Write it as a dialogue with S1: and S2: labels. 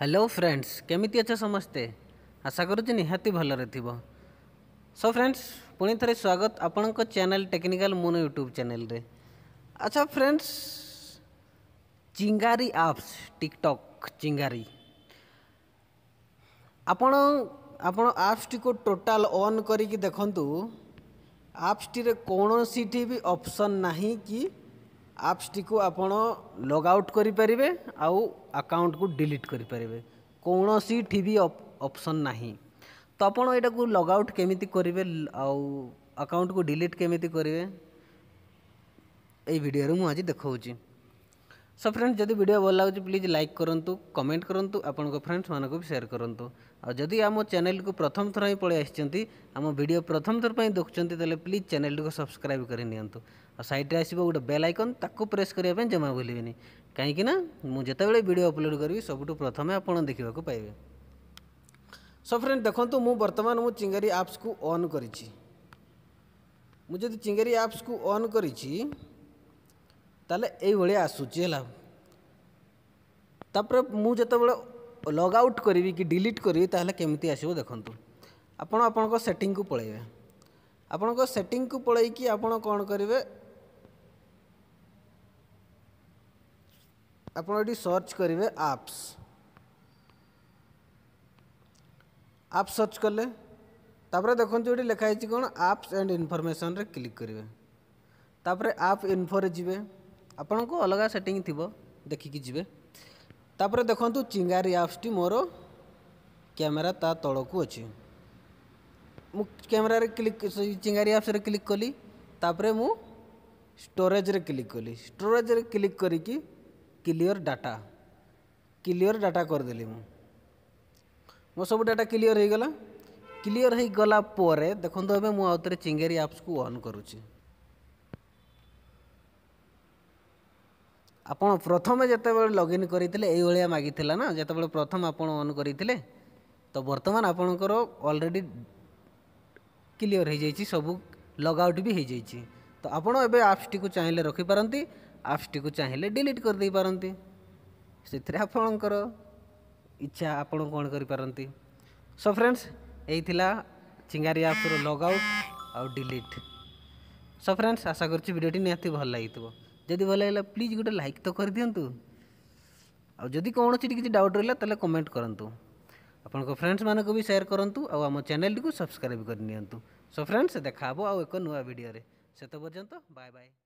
S1: hello friends କେମିତି ଅଛ ସମସ୍ତେ ଆଶା କରୁଛି ନିହାତି ଭଲରେ ଥିବ ସୋ ଫ୍ରେଣ୍ଡସ୍ ପୁଣି ଥରେ ସ୍ୱାଗତ ଆପଣଙ୍କ ଚ୍ୟାନେଲ୍ ଟେକ୍ନିକାଲ୍ ମୁନ୍ ୟୁଟ୍ୟୁବ୍ ଚ୍ୟାନେଲ୍ରେ ଆଚ୍ଛା friends Chingari apps TikTok Chingari ଆପଣ ଆପଣ ଆପ୍ସଟିକୁ ଟୋଟାଲ୍ ଅନ୍ କରିକି ଦେଖନ୍ତୁ ଆପ୍ସଟିରେ କୌଣସିଠି ବି ଅପସନ୍ ନାହିଁ କି ଆପ୍ସଟିକୁ ଆପଣ ଲଗ୍ଆଉଟ୍ କରିପାରିବେ ଆଉ ଆକାଉଣ୍ଟକୁ ଡିଲିଟ୍ କରିପାରିବେ କୌଣସି ଟି ଭି ଅପସନ୍ ନାହିଁ ତ ଆପଣ ଏଇଟାକୁ ଲଗ୍ଆଉଟ୍ କେମିତି କରିବେ ଆଉ ଆକାଉଣ୍ଟକୁ ଡିଲିଟ୍ କେମିତି କରିବେ ଏଇ ଭିଡ଼ିଓରେ ମୁଁ ଆଜି ଦେଖାଉଛି ସୋ ଫ୍ରେଣ୍ଡ ଯଦି ଭିଡ଼ିଓ ଭଲ ଲାଗୁଛି ପ୍ଲିଜ୍ ଲାଇକ୍ କରନ୍ତୁ କମେଣ୍ଟ କରନ୍ତୁ ଆପଣଙ୍କ ଫ୍ରେଣ୍ଡସ୍ମାନଙ୍କୁ ବି ସେୟାର କରନ୍ତୁ ଆଉ ଯଦି ଆମ ଚ୍ୟାନେଲ୍କୁ ପ୍ରଥମ ଥର ହିଁ ପଳେଇ ଆସିଛନ୍ତି ଆମ ଭିଡ଼ିଓ ପ୍ରଥମ ଥର ପାଇଁ ଦେଖୁଛନ୍ତି ତାହେଲେ ପ୍ଲିଜ୍ ଚ୍ୟାନେଲ୍ଟିକୁ ସବସ୍କ୍ରାଇବ୍ କରି ନିଅନ୍ତୁ ଆଉ ସାଇଡ଼୍ରେ ଆସିବ ଗୋଟେ ବେଲ୍ ଆଇକନ୍ ତାକୁ ପ୍ରେସ୍ କରିବା ପାଇଁ ଜମା ଭୁଲିବେନି ନା ମୁଁ ଯେତେବେଳେ ଭିଡ଼ିଓ ଅପଲୋଡ଼୍ କରିବି ସବୁଠୁ ପ୍ରଥମେ ଆପଣ ଦେଖିବାକୁ ପାଇବେ ସୋ ଫ୍ରେଣ୍ଡ ଦେଖନ୍ତୁ ମୁଁ ବର୍ତ୍ତମାନ ମୁଁ ଚିଙ୍ଗାରୀ ଆପ୍ସକୁ ଅନ୍ କରିଛି ମୁଁ ଯଦି ଚିଙ୍ଗାରୀ ଆପ୍ସକୁ ଅନ୍ କରିଛି ତାହେଲେ ଏଇଭଳିଆ ଆସୁଛି ହେଲା ତାପରେ ମୁଁ ଯେତେବେଳେ ଲଗ୍ ଆଉଟ୍ କରିବି କି ଡିଲିଟ୍ କରିବି ତାହେଲେ କେମିତି ଆସିବ ଦେଖନ୍ତୁ ଆପଣ ଆପଣଙ୍କ ସେଟିଂକୁ ପଳାଇବେ ଆପଣଙ୍କ ସେଟିଂକୁ ପଳେଇକି ଆପଣ କ'ଣ କରିବେ आप सर्च करेंगे आपस आप सर्च कले देखिए ये लिखाई कौन आपस एंड इनफर्मेसन रे क्लिक करेंगे आप इनफोरे जीवे आपण को अलग से थी देखिक जी तापर देखु चिंगारी आपस टी मोर कैमेरा ता तल को अच्छे कैमरा रे क्लिक चिंगारी आप्स क्लिक कली तापर मु स्टोरेज रे क्लिक कली स्टोरेज रे क्लिक करी क्लीयर डाटा क्लीयर डाटा करदेली मु मो सब डाटा क्लीयर होगा क्लीयर हो गला देखो एवं मुझे चिंगेरी आप्स को अन् करुच्ची ଆପଣ ପ୍ରଥମେ ଯେତେବେଳେ ଲଗ୍ଇନ୍ କରିଥିଲେ ଏଇଭଳିଆ ମାଗିଥିଲା ନା ଯେତେବେଳେ ପ୍ରଥମ ଆପଣ ଅନ୍ କରିଥିଲେ ତ ବର୍ତ୍ତମାନ ଆପଣଙ୍କର ଅଲରେଡ଼ି କ୍ଲିଅର୍ ହୋଇଯାଇଛି ସବୁ ଲଗ୍ଆଉଟ୍ ବି ହୋଇଯାଇଛି ତ ଆପଣ ଏବେ ଆପ୍ସଟିକୁ ଚାହିଁଲେ ରଖିପାରନ୍ତି ଆପ୍ସଟିକୁ ଚାହିଁଲେ ଡିଲିଟ୍ କରିଦେଇପାରନ୍ତି ସେଥିରେ ଆପଣଙ୍କର ଇଚ୍ଛା ଆପଣ କ'ଣ କରିପାରନ୍ତି ସୋ ଫ୍ରେଣ୍ଡସ୍ ଏଇ ଥିଲା ଚିଙ୍ଗାରି ଆପ୍ସର ଲଗ୍ ଆଉଟ୍ ଆଉ ଡିଲିଟ୍ ସୋ ଫ୍ରେଣ୍ଡସ୍ ଆଶା କରୁଛି ଭିଡ଼ିଓଟି ନିହାତି ଭଲ ଲାଗିଥିବ ଯଦି ଭଲ ଲାଗିଲା ପ୍ଲିଜ୍ ଗୋଟେ ଲାଇକ୍ ତ କରିଦିଅନ୍ତୁ ଆଉ ଯଦି କୌଣସିଟି କିଛି ଡାଉଟ୍ ରହିଲା ତାହେଲେ କମେଣ୍ଟ କରନ୍ତୁ ଆପଣଙ୍କ ଫ୍ରେଣ୍ଡସ୍ମାନଙ୍କୁ ବି ସେୟାର କରନ୍ତୁ ଆଉ ଆମ ଚ୍ୟାନେଲ୍ଟିକୁ ସବସ୍କ୍ରାଇବ୍ କରିନିଅନ୍ତୁ ସୋ ଫ୍ରେଣ୍ଡସ୍ ଦେଖା ହେବ ଆଉ ଏକ ନୂଆ ଭିଡ଼ିଓରେ ସେତେ ପର୍ଯ୍ୟନ୍ତ ବାଏ ବାଏ